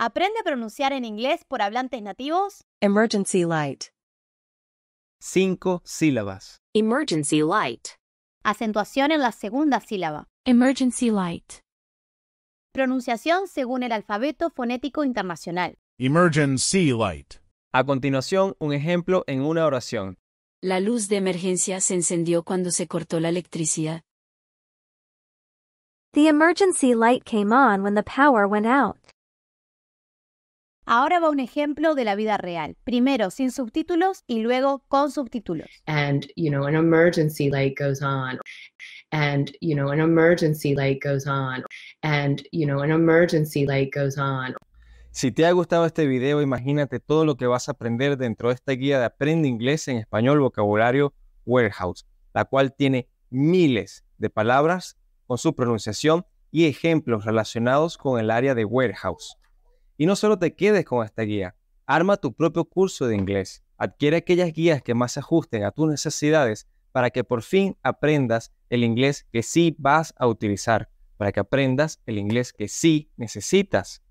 Aprende a pronunciar en inglés por hablantes nativos. Emergency light. Cinco sílabas. Emergency light. Acentuación en la segunda sílaba. Emergency light. Pronunciación según el alfabeto fonético internacional. Emergency light. A continuación, un ejemplo en una oración. La luz de emergencia se encendió cuando se cortó la electricidad. The emergency light came on when the power went out. Ahora va un ejemplo de la vida real, primero sin subtítulos y luego con subtítulos. And you know, an emergency goes on. And you know, an emergency goes on. And you know, an emergency goes on. Si te ha gustado este video, imagínate todo lo que vas a aprender dentro de esta guía de Aprende Inglés en Español Vocabulario Warehouse, la cual tiene miles de palabras con su pronunciación y ejemplos relacionados con el área de warehouse. Y no solo te quedes con esta guía, arma tu propio curso de inglés. Adquiere aquellas guías que más se ajusten a tus necesidades para que por fin aprendas el inglés que sí vas a utilizar, para que aprendas el inglés que sí necesitas.